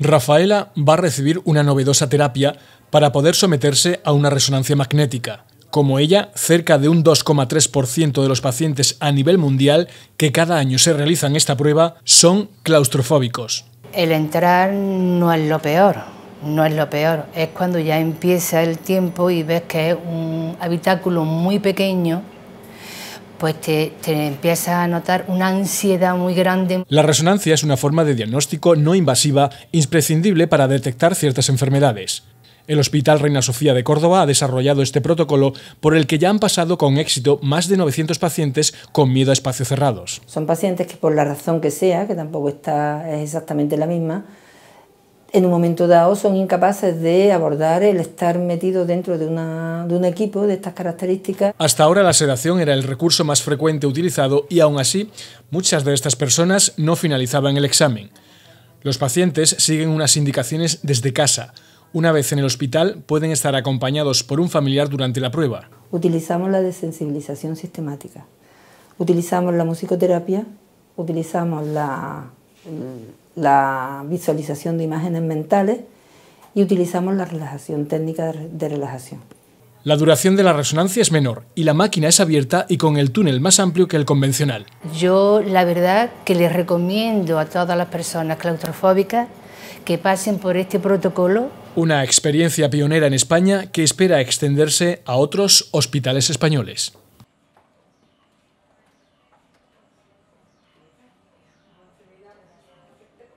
Rafaela va a recibir una novedosa terapia para poder someterse a una resonancia magnética. Como ella, cerca de un 2,3% de los pacientes a nivel mundial que cada año se realizan esta prueba son claustrofóbicos. El entrar no es lo peor, no es lo peor, es cuando ya empieza el tiempo y ves que es un habitáculo muy pequeño pues te, a notar una ansiedad muy grande. La resonancia es una forma de diagnóstico no invasiva imprescindible para detectar ciertas enfermedades. El Hospital Reina Sofía de Córdoba ha desarrollado este protocolo por el que ya han pasado con éxito más de 900 pacientes con miedo a espacios cerrados. Son pacientes que por la razón que sea, que tampoco está, es exactamente la misma, en un momento dado son incapaces de abordar el estar metido dentro de, una, de, un equipo de estas características. Hasta ahora la sedación era el recurso más frecuente utilizado y aún así muchas de estas personas no finalizaban el examen. Los pacientes siguen unas indicaciones desde casa. Una vez en el hospital pueden estar acompañados por un familiar durante la prueba. Utilizamos la desensibilización sistemática, utilizamos la musicoterapia, utilizamos la la visualización de imágenes mentales y utilizamos la relajación técnica de relajación. La duración de la resonancia es menor y la máquina es abierta y con el túnel más amplio que el convencional. Yo la verdad que les recomiendo a todas las personas claustrofóbicas que pasen por este protocolo. Una experiencia pionera en España que espera extenderse a otros hospitales españoles.